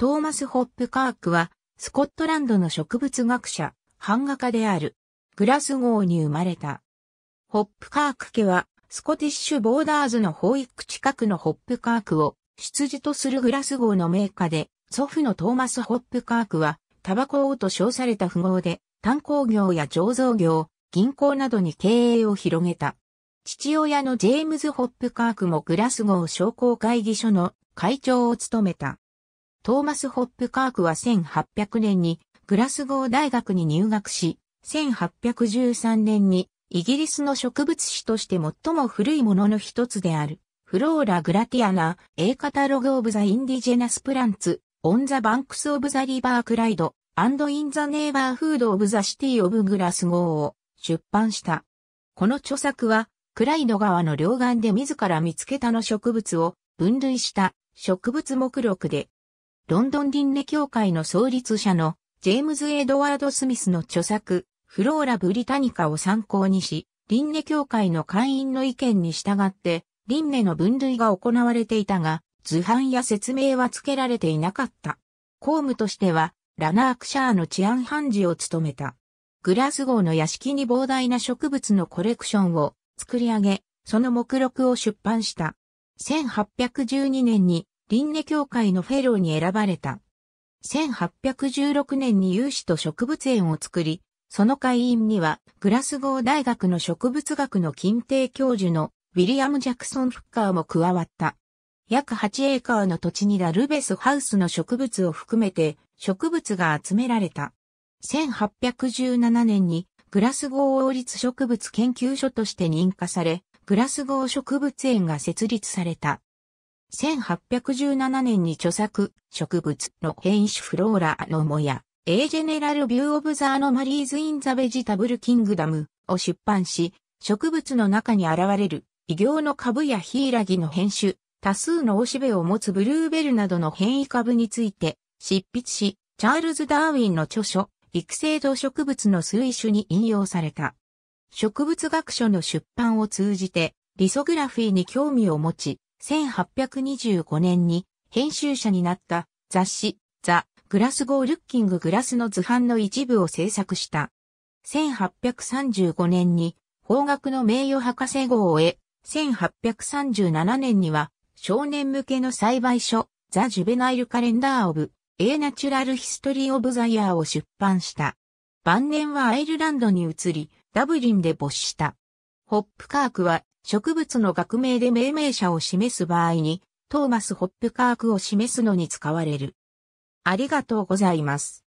トーマス・ホップカークは、スコットランドの植物学者、版画家である、グラスゴーに生まれた。ホップカーク家は、スコティッシュ・ボーダーズの保育近くのホップカークを、出自とするグラスゴーの名家で、祖父のトーマス・ホップカークは、タバコ王と称された富豪で、炭鉱業や醸造業、銀行などに経営を広げた。父親のジェームズ・ホップカークもグラスゴー商工会議所の会長を務めた。トーマス・ホップカークは1800年にグラスゴー大学に入学し、1813年にイギリスの植物史として最も古いものの一つである、フローラ・グラティアナ、A カタログ・オブ・ザ・インディジェナス・プランツ、オン・ザ・バンクス・オブ・ザ・リバー・クライド、アンド・イン・ザ・ネイバー・フード・オブ・ザ・シティ・オブ・グラスゴーを出版した。この著作は、クライド川の両岸で自ら見つけたの植物を分類した植物目録で、ロンドン輪廻協会の創立者のジェームズ・エドワード・スミスの著作、フローラ・ブリタニカを参考にし、輪廻協会の会員の意見に従って、輪廻の分類が行われていたが、図版や説明は付けられていなかった。公務としては、ラナークシャーの治安判事を務めた。グラスゴーの屋敷に膨大な植物のコレクションを作り上げ、その目録を出版した。1812年に輪廻協会のフェローに選ばれた。1816年に有志と植物園を作り、その会員には、グラスゴー大学の植物学の近定教授のウィリアム・ジャクソン・フッカーも加わった。約8エーカーの土地にラルベスハウスの植物を含めて植物が集められた。1817年にグラスゴー王立植物研究所として認可され、グラスゴー植物園が設立された。1817年に著作、植物の変種フローラのもや、A General View of the Anomalies in the Vegetable Kingdom を出版し、植物の中に現れる異形の株やヒイラギの変種、多数のおしべを持つブルーベルなどの変異株について執筆し、チャールズ・ダーウィンの著書、育成動植物の推種に引用された。植物学書の出版を通じて、リソグラフィーに興味を持ち、1825年に編集者になった雑誌ザ・グラスゴー・ルッキング・グラスの図版の一部を制作した。1835年に法学の名誉博士号を得、1837年には少年向けの栽培書ザ・ジュベナイル・カレンダー・オブ・エー・ナチュラル・ヒストリー・オブ・ザ・イヤーを出版した。晩年はアイルランドに移り、ダブリンで没した。ホップカークは植物の学名で命名者を示す場合に、トーマス・ホップカークを示すのに使われる。ありがとうございます。